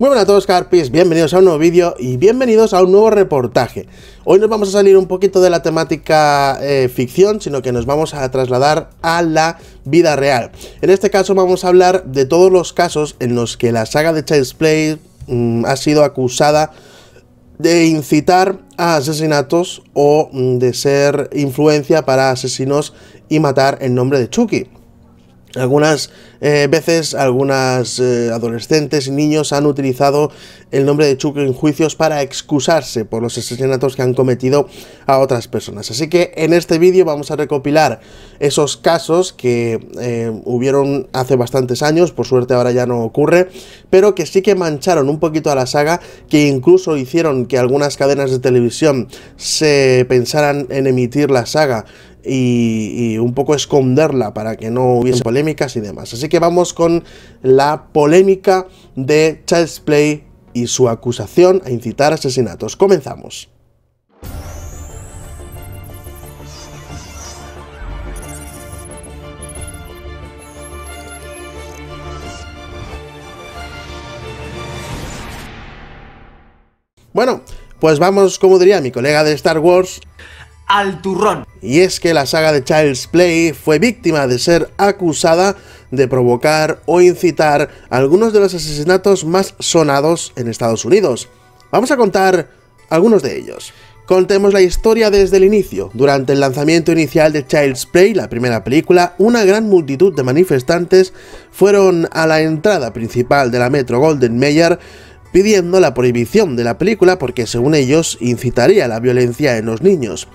Muy buenas a todos Carpis, bienvenidos a un nuevo vídeo y bienvenidos a un nuevo reportaje. Hoy nos vamos a salir un poquito de la temática eh, ficción, sino que nos vamos a trasladar a la vida real. En este caso vamos a hablar de todos los casos en los que la saga de Child's Play mm, ha sido acusada de incitar a asesinatos o mm, de ser influencia para asesinos y matar en nombre de Chucky. Algunas eh, veces algunas eh, adolescentes y niños han utilizado el nombre de Chuck en juicios para excusarse por los asesinatos que han cometido a otras personas. Así que en este vídeo vamos a recopilar esos casos que eh, hubieron hace bastantes años, por suerte ahora ya no ocurre, pero que sí que mancharon un poquito a la saga, que incluso hicieron que algunas cadenas de televisión se pensaran en emitir la saga y, un poco esconderla para que no hubiese polémicas y demás. Así que vamos con la polémica de Child's Play y su acusación a incitar asesinatos. Comenzamos. Bueno, pues vamos, como diría mi colega de Star Wars, al turrón. Y es que la saga de Child's Play fue víctima de ser acusada de provocar o incitar algunos de los asesinatos más sonados en Estados Unidos. Vamos a contar algunos de ellos. Contemos la historia desde el inicio. Durante el lanzamiento inicial de Child's Play, la primera película, una gran multitud de manifestantes fueron a la entrada principal de la Metro Golden Meyer pidiendo la prohibición de la película porque según ellos incitaría la violencia en los niños.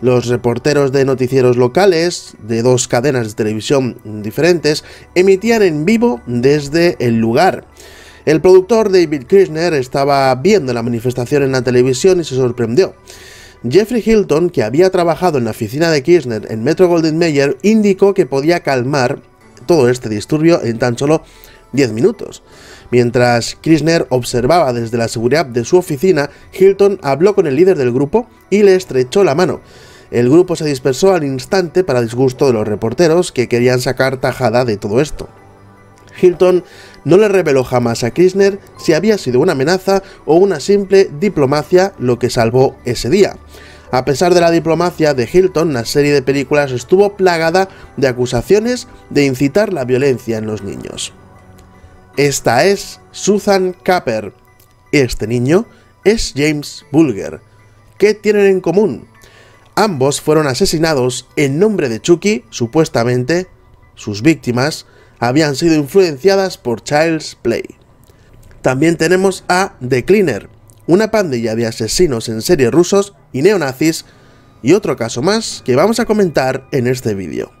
Los reporteros de noticieros locales de dos cadenas de televisión diferentes emitían en vivo desde el lugar. El productor David Kirchner estaba viendo la manifestación en la televisión y se sorprendió. Jeffrey Hilton, que había trabajado en la oficina de Kirchner en Metro Golden Mayer, indicó que podía calmar todo este disturbio en tan solo 10 minutos. Mientras Krisner observaba desde la seguridad de su oficina, Hilton habló con el líder del grupo y le estrechó la mano. El grupo se dispersó al instante para disgusto de los reporteros que querían sacar tajada de todo esto. Hilton no le reveló jamás a Krisner si había sido una amenaza o una simple diplomacia lo que salvó ese día. A pesar de la diplomacia de Hilton, la serie de películas estuvo plagada de acusaciones de incitar la violencia en los niños. Esta es Susan Capper. Este niño es James Bulger. ¿Qué tienen en común? Ambos fueron asesinados en nombre de Chucky, supuestamente sus víctimas habían sido influenciadas por Child's Play. También tenemos a The Cleaner, una pandilla de asesinos en serie rusos y neonazis, y otro caso más que vamos a comentar en este vídeo.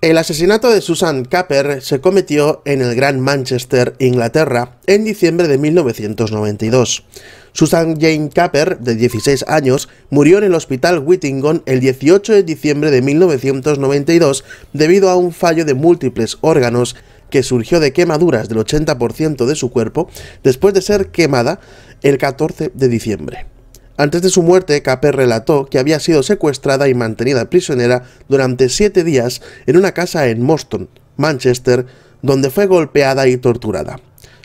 El asesinato de Susan Capper se cometió en el Gran Manchester, Inglaterra, en diciembre de 1992. Susan Jane Capper, de 16 años, murió en el Hospital Whittingham el 18 de diciembre de 1992 debido a un fallo de múltiples órganos que surgió de quemaduras del 80% de su cuerpo después de ser quemada el 14 de diciembre. Antes de su muerte, Capé relató que había sido secuestrada y mantenida prisionera durante siete días en una casa en Moston, Manchester, donde fue golpeada y torturada.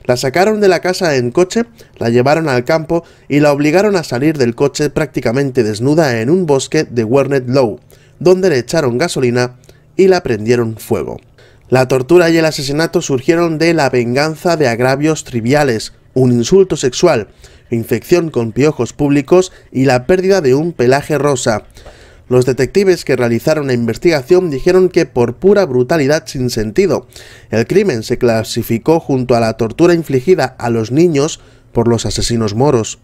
La sacaron de la casa en coche, la llevaron al campo y la obligaron a salir del coche prácticamente desnuda en un bosque de Wernet Low, donde le echaron gasolina y la prendieron fuego. La tortura y el asesinato surgieron de la venganza de agravios triviales, un insulto sexual, infección con piojos públicos y la pérdida de un pelaje rosa. Los detectives que realizaron la investigación dijeron que por pura brutalidad sin sentido, el crimen se clasificó junto a la tortura infligida a los niños por los asesinos moros.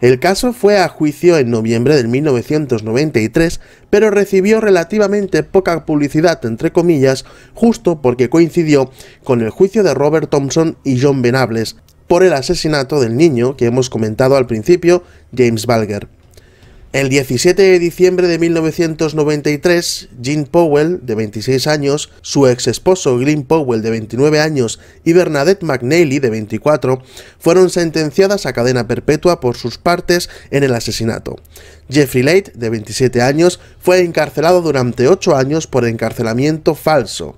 El caso fue a juicio en noviembre de 1993, pero recibió relativamente poca publicidad, entre comillas, justo porque coincidió con el juicio de Robert Thompson y John Benables, por el asesinato del niño que hemos comentado al principio, James Balger. El 17 de diciembre de 1993, Gene Powell, de 26 años, su ex esposo Powell, de 29 años, y Bernadette McNally, de 24, fueron sentenciadas a cadena perpetua por sus partes en el asesinato. Jeffrey Late, de 27 años, fue encarcelado durante 8 años por encarcelamiento falso.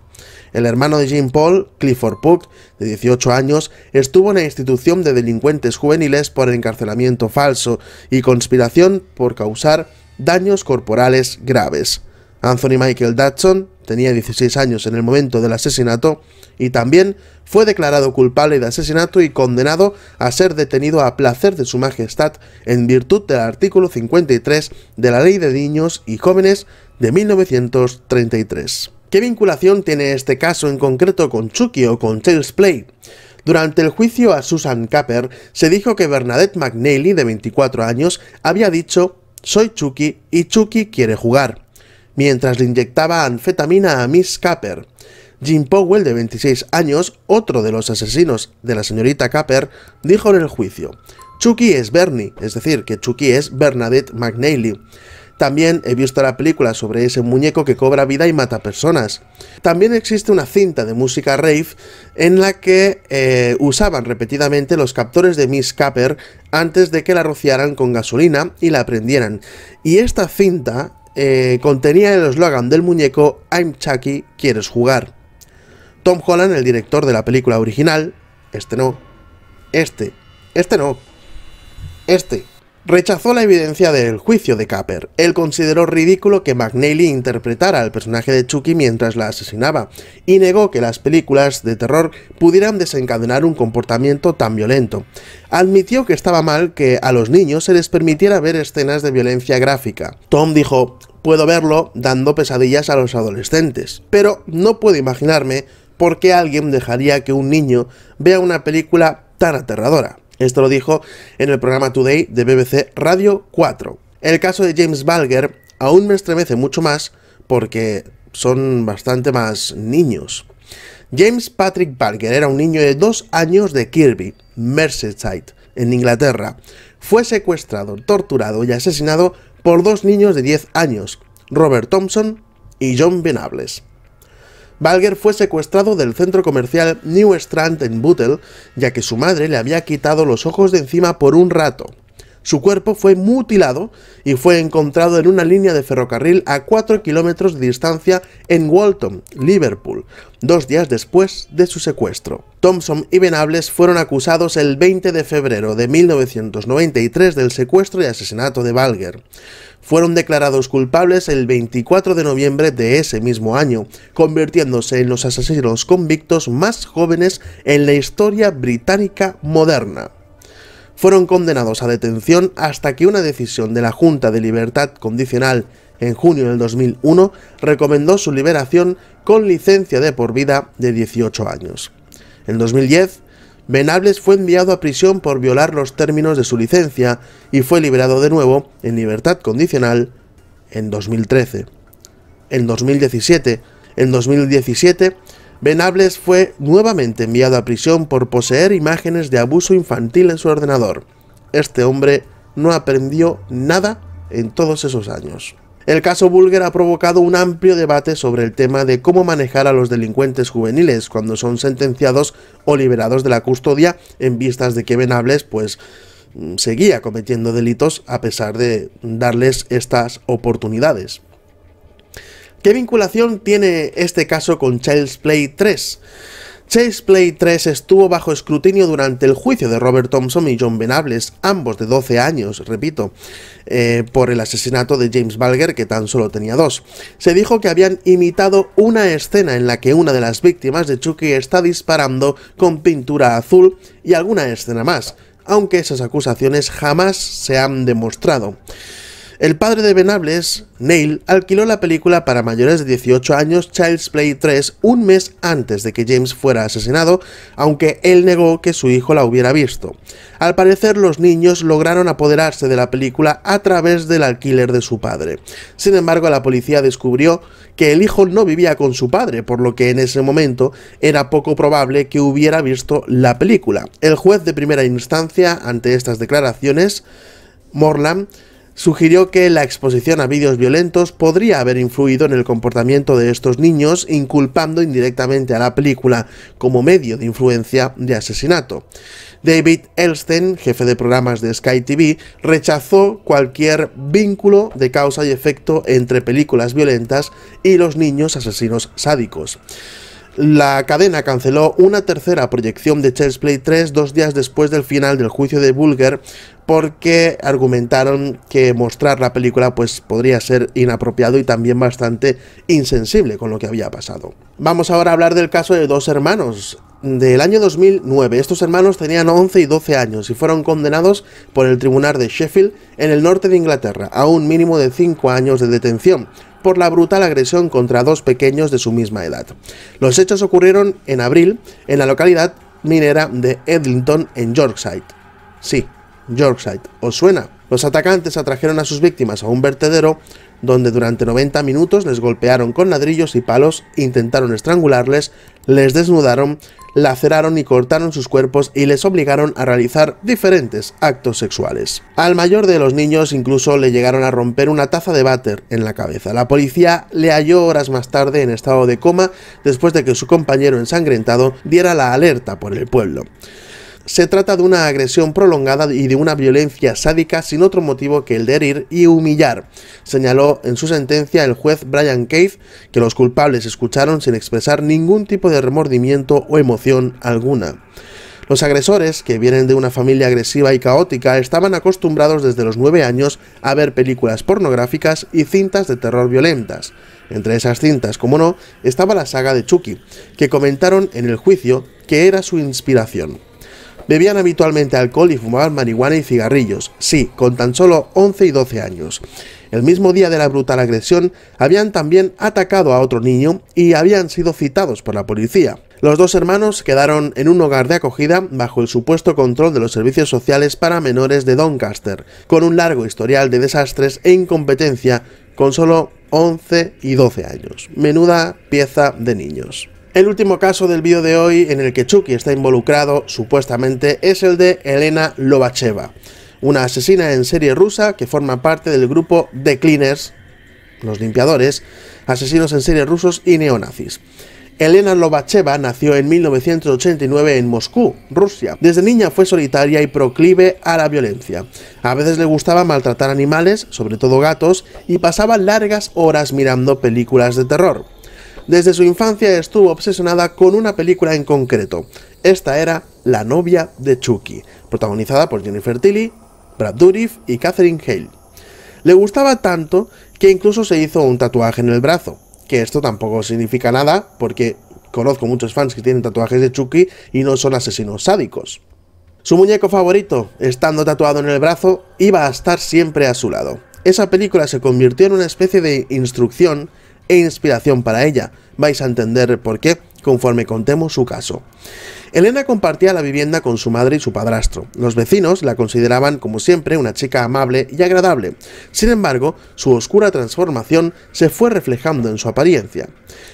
El hermano de Jim Paul, Clifford Puck, de 18 años, estuvo en la institución de delincuentes juveniles por encarcelamiento falso y conspiración por causar daños corporales graves. Anthony Michael Dutton tenía 16 años en el momento del asesinato y también fue declarado culpable de asesinato y condenado a ser detenido a placer de su majestad en virtud del artículo 53 de la Ley de Niños y Jóvenes de 1933. ¿Qué vinculación tiene este caso en concreto con Chucky o con Tales Play? Durante el juicio a Susan Capper se dijo que Bernadette McNeely, de 24 años, había dicho «Soy Chucky y Chucky quiere jugar», mientras le inyectaba anfetamina a Miss Capper. Jim Powell, de 26 años, otro de los asesinos de la señorita Capper, dijo en el juicio, Chucky es Bernie, es decir, que Chucky es Bernadette McNeely. También he visto la película sobre ese muñeco que cobra vida y mata personas. También existe una cinta de música rave en la que eh, usaban repetidamente los captores de Miss Capper antes de que la rociaran con gasolina y la prendieran. Y esta cinta eh, contenía el eslogan del muñeco I'm Chucky, ¿quieres jugar? Tom Holland, el director de la película original, este no, este, este no, este rechazó la evidencia del juicio de Capper. Él consideró ridículo que McNally interpretara al personaje de Chucky mientras la asesinaba, y negó que las películas de terror pudieran desencadenar un comportamiento tan violento. Admitió que estaba mal que a los niños se les permitiera ver escenas de violencia gráfica. Tom dijo, puedo verlo dando pesadillas a los adolescentes, pero no puedo imaginarme por qué alguien dejaría que un niño vea una película tan aterradora. Esto lo dijo en el programa Today de BBC Radio 4. El caso de James Balger aún me estremece mucho más porque son bastante más niños. James Patrick Balger era un niño de dos años de Kirby, Merseyside, en Inglaterra. Fue secuestrado, torturado y asesinado por dos niños de 10 años, Robert Thompson y John Venables. Balger fue secuestrado del centro comercial New Strand en Butel, ya que su madre le había quitado los ojos de encima por un rato. Su cuerpo fue mutilado y fue encontrado en una línea de ferrocarril a 4 kilómetros de distancia en Walton, Liverpool, dos días después de su secuestro. Thompson y Benables fueron acusados el 20 de febrero de 1993 del secuestro y asesinato de Balger. Fueron declarados culpables el 24 de noviembre de ese mismo año, convirtiéndose en los asesinos convictos más jóvenes en la historia británica moderna fueron condenados a detención hasta que una decisión de la Junta de Libertad Condicional en junio del 2001 recomendó su liberación con licencia de por vida de 18 años. En 2010, Venables fue enviado a prisión por violar los términos de su licencia y fue liberado de nuevo en libertad condicional en 2013. En 2017, en 2017 Benables fue nuevamente enviado a prisión por poseer imágenes de abuso infantil en su ordenador. Este hombre no aprendió nada en todos esos años. El caso Bulger ha provocado un amplio debate sobre el tema de cómo manejar a los delincuentes juveniles cuando son sentenciados o liberados de la custodia en vistas de que Benables pues mm, seguía cometiendo delitos a pesar de darles estas oportunidades. ¿Qué vinculación tiene este caso con Child's Play 3? Chase Play 3 estuvo bajo escrutinio durante el juicio de Robert Thompson y John Benables, ambos de 12 años, repito, eh, por el asesinato de James Balger, que tan solo tenía dos. Se dijo que habían imitado una escena en la que una de las víctimas de Chucky está disparando con pintura azul y alguna escena más, aunque esas acusaciones jamás se han demostrado. El padre de Venables, Neil, alquiló la película para mayores de 18 años Child's Play 3 un mes antes de que James fuera asesinado, aunque él negó que su hijo la hubiera visto. Al parecer, los niños lograron apoderarse de la película a través del alquiler de su padre. Sin embargo, la policía descubrió que el hijo no vivía con su padre, por lo que en ese momento era poco probable que hubiera visto la película. El juez de primera instancia, ante estas declaraciones, Morland, sugirió que la exposición a vídeos violentos podría haber influido en el comportamiento de estos niños, inculpando indirectamente a la película como medio de influencia de asesinato. David Elstein, jefe de programas de Sky TV, rechazó cualquier vínculo de causa y efecto entre películas violentas y los niños asesinos sádicos. La cadena canceló una tercera proyección de chess Play 3 dos días después del final del juicio de Bulger porque argumentaron que mostrar la película pues podría ser inapropiado y también bastante insensible con lo que había pasado. Vamos ahora a hablar del caso de dos hermanos, del año 2009. Estos hermanos tenían 11 y 12 años y fueron condenados por el tribunal de Sheffield en el norte de Inglaterra a un mínimo de 5 años de detención por la brutal agresión contra dos pequeños de su misma edad. Los hechos ocurrieron en abril en la localidad minera de Edlington en Yorkshire. Sí, Yorkshire, ¿os suena? Los atacantes atrajeron a sus víctimas a un vertedero donde durante 90 minutos les golpearon con ladrillos y palos, intentaron estrangularles, les desnudaron, laceraron y cortaron sus cuerpos y les obligaron a realizar diferentes actos sexuales. Al mayor de los niños incluso le llegaron a romper una taza de váter en la cabeza. La policía le halló horas más tarde en estado de coma después de que su compañero ensangrentado diera la alerta por el pueblo. Se trata de una agresión prolongada y de una violencia sádica sin otro motivo que el de herir y humillar, señaló en su sentencia el juez Brian Cave, que los culpables escucharon sin expresar ningún tipo de remordimiento o emoción alguna. Los agresores, que vienen de una familia agresiva y caótica, estaban acostumbrados desde los 9 años a ver películas pornográficas y cintas de terror violentas. Entre esas cintas, como no, estaba la saga de Chucky, que comentaron en el juicio que era su inspiración. Bebían habitualmente alcohol y fumaban marihuana y cigarrillos, sí, con tan solo 11 y 12 años. El mismo día de la brutal agresión, habían también atacado a otro niño y habían sido citados por la policía. Los dos hermanos quedaron en un hogar de acogida bajo el supuesto control de los servicios sociales para menores de Doncaster, con un largo historial de desastres e incompetencia con solo 11 y 12 años. Menuda pieza de niños. El último caso del vídeo de hoy en el que Chucky está involucrado, supuestamente, es el de Elena Lobacheva, una asesina en serie rusa que forma parte del grupo The Cleaners, los limpiadores, asesinos en serie rusos y neonazis. Elena Lobacheva nació en 1989 en Moscú, Rusia. Desde niña fue solitaria y proclive a la violencia. A veces le gustaba maltratar animales, sobre todo gatos, y pasaba largas horas mirando películas de terror. Desde su infancia estuvo obsesionada con una película en concreto. Esta era La novia de Chucky, protagonizada por Jennifer Tilly, Brad Dourif y Catherine Hale. Le gustaba tanto que incluso se hizo un tatuaje en el brazo, que esto tampoco significa nada porque conozco muchos fans que tienen tatuajes de Chucky y no son asesinos sádicos. Su muñeco favorito, estando tatuado en el brazo, iba a estar siempre a su lado. Esa película se convirtió en una especie de instrucción e inspiración para ella. Vais a entender por qué conforme contemos su caso. Elena compartía la vivienda con su madre y su padrastro. Los vecinos la consideraban, como siempre, una chica amable y agradable. Sin embargo, su oscura transformación se fue reflejando en su apariencia.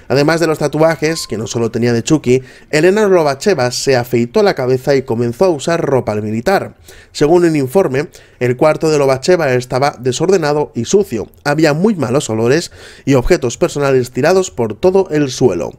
Además de los tatuajes, que no solo tenía de Chucky, Elena Lobacheva se afeitó la cabeza y comenzó a usar ropa militar. Según un informe, el cuarto de Lobacheva estaba desordenado y sucio, había muy malos olores y objetos personales tirados por todo el suelo.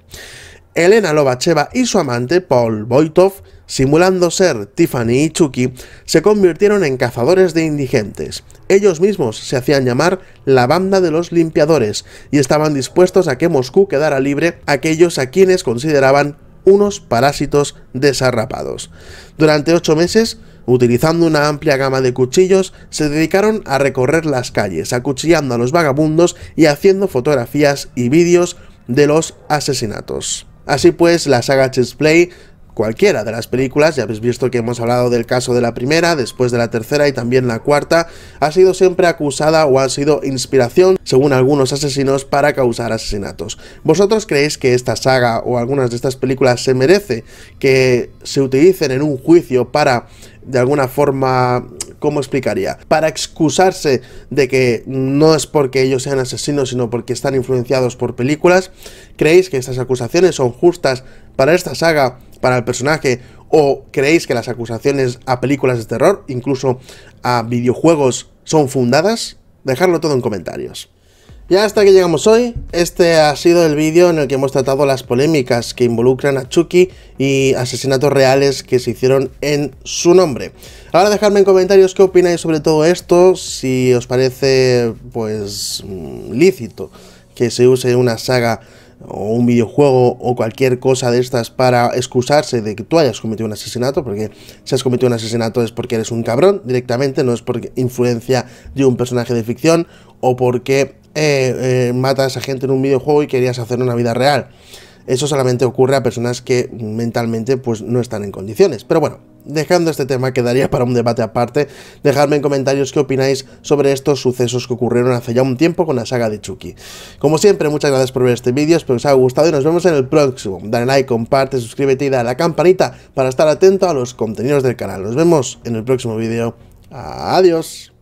Elena Lobacheva y su amante Paul Boitov, simulando ser Tiffany y Chucky, se convirtieron en cazadores de indigentes. Ellos mismos se hacían llamar la banda de los limpiadores y estaban dispuestos a que Moscú quedara libre a aquellos a quienes consideraban unos parásitos desarrapados. Durante ocho meses, utilizando una amplia gama de cuchillos, se dedicaron a recorrer las calles, acuchillando a los vagabundos y haciendo fotografías y vídeos de los asesinatos. Así pues, la saga Chessplay, cualquiera de las películas, ya habéis visto que hemos hablado del caso de la primera, después de la tercera y también la cuarta, ha sido siempre acusada o ha sido inspiración, según algunos asesinos, para causar asesinatos. ¿Vosotros creéis que esta saga o algunas de estas películas se merece que se utilicen en un juicio para, de alguna forma, cómo explicaría. Para excusarse de que no es porque ellos sean asesinos, sino porque están influenciados por películas, ¿creéis que estas acusaciones son justas para esta saga, para el personaje? ¿O creéis que las acusaciones a películas de terror, incluso a videojuegos, son fundadas? Dejarlo todo en comentarios. Ya hasta que llegamos hoy, este ha sido el vídeo en el que hemos tratado las polémicas que involucran a Chucky y asesinatos reales que se hicieron en su nombre. Ahora dejadme en comentarios qué opináis sobre todo esto, si os parece pues mm, lícito que se use una saga o un videojuego o cualquier cosa de estas para excusarse de que tú hayas cometido un asesinato, porque si has cometido un asesinato es porque eres un cabrón directamente, no es por influencia de un personaje de ficción o porque eh, eh, matas a gente en un videojuego y querías hacer una vida real. Eso solamente ocurre a personas que mentalmente pues no están en condiciones. Pero bueno, dejando este tema quedaría para un debate aparte, dejadme en comentarios qué opináis sobre estos sucesos que ocurrieron hace ya un tiempo con la saga de Chucky. Como siempre, muchas gracias por ver este vídeo, espero que os haya gustado y nos vemos en el próximo. Dale like, comparte, suscríbete y dale a la campanita para estar atento a los contenidos del canal. Nos vemos en el próximo vídeo. Adiós.